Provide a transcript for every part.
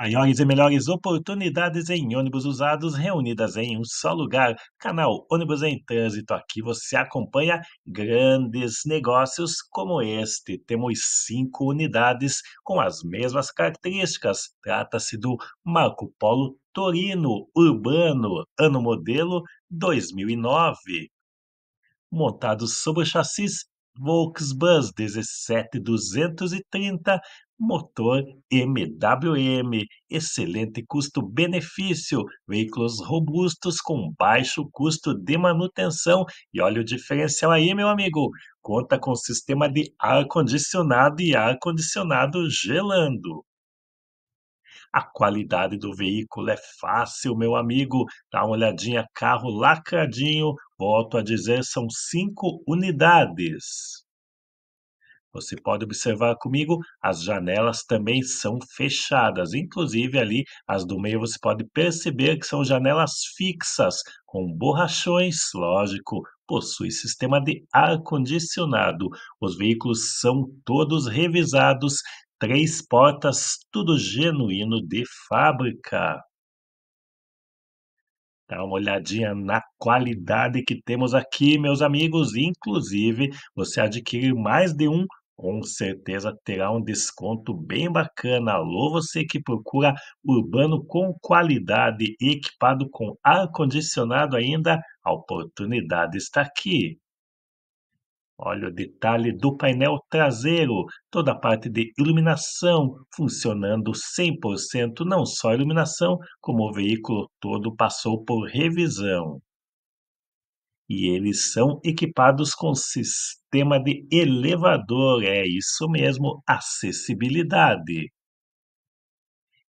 Maiores e melhores oportunidades em ônibus usados reunidas em um só lugar. Canal Ônibus em Trânsito. Aqui você acompanha grandes negócios como este. Temos cinco unidades com as mesmas características. Trata-se do Marco Polo Torino Urbano, ano modelo 2009. Montado sobre chassis Volksbus 17230, motor MWM, excelente custo-benefício, veículos robustos com baixo custo de manutenção. E olha o diferencial aí, meu amigo. Conta com sistema de ar-condicionado e ar-condicionado gelando. A qualidade do veículo é fácil, meu amigo. Dá uma olhadinha, carro lacradinho. Volto a dizer, são cinco unidades. Você pode observar comigo, as janelas também são fechadas, inclusive ali as do meio você pode perceber que são janelas fixas, com borrachões, lógico, possui sistema de ar-condicionado. Os veículos são todos revisados Três portas, tudo genuíno de fábrica. Dá uma olhadinha na qualidade que temos aqui, meus amigos. Inclusive, você adquirir mais de um, com certeza terá um desconto bem bacana. Alô, você que procura urbano com qualidade, e equipado com ar-condicionado ainda, a oportunidade está aqui. Olha o detalhe do painel traseiro, toda a parte de iluminação funcionando 100%, não só a iluminação, como o veículo todo passou por revisão. E eles são equipados com sistema de elevador, é isso mesmo, acessibilidade.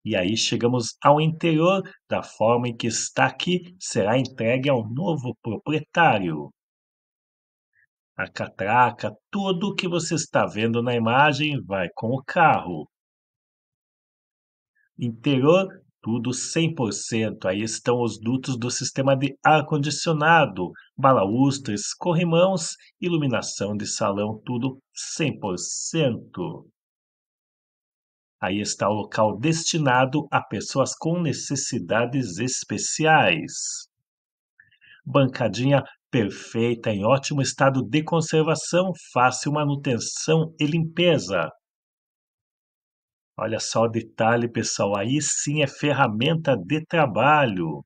E aí chegamos ao interior, da forma em que está aqui, será entregue ao novo proprietário a catraca, tudo o que você está vendo na imagem vai com o carro. Interior, tudo 100%. Aí estão os dutos do sistema de ar-condicionado, balaústres, corrimãos, iluminação de salão, tudo 100%. Aí está o local destinado a pessoas com necessidades especiais. Bancadinha perfeita, em ótimo estado de conservação, fácil manutenção e limpeza. Olha só o detalhe, pessoal, aí sim é ferramenta de trabalho.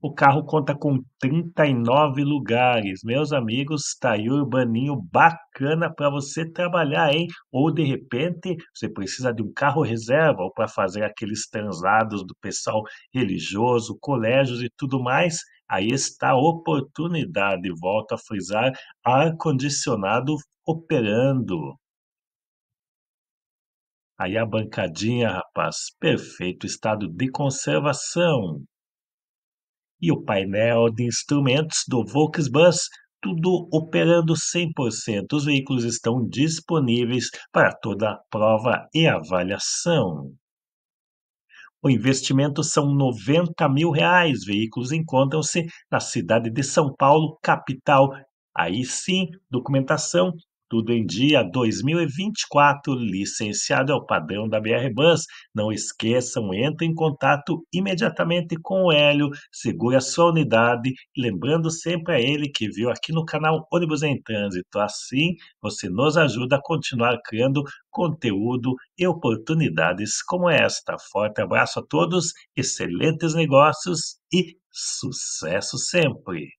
O carro conta com 39 lugares. Meus amigos, está aí o urbaninho bacana para você trabalhar, hein? Ou de repente você precisa de um carro reserva ou para fazer aqueles transados do pessoal religioso, colégios e tudo mais. Aí está a oportunidade, volto a frisar, ar-condicionado operando. Aí a bancadinha, rapaz, perfeito estado de conservação. E o painel de instrumentos do Volksbus, tudo operando 100%. Os veículos estão disponíveis para toda a prova e avaliação. O investimento são 90 mil reais. Veículos encontram-se na cidade de São Paulo, capital. Aí sim, documentação tudo em dia 2024, licenciado é o padrão da BR Bus. Não esqueçam, entre em contato imediatamente com o Hélio, segure a sua unidade, lembrando sempre a ele que viu aqui no canal Ônibus em Trânsito. Assim, você nos ajuda a continuar criando conteúdo e oportunidades como esta. Forte abraço a todos, excelentes negócios e sucesso sempre!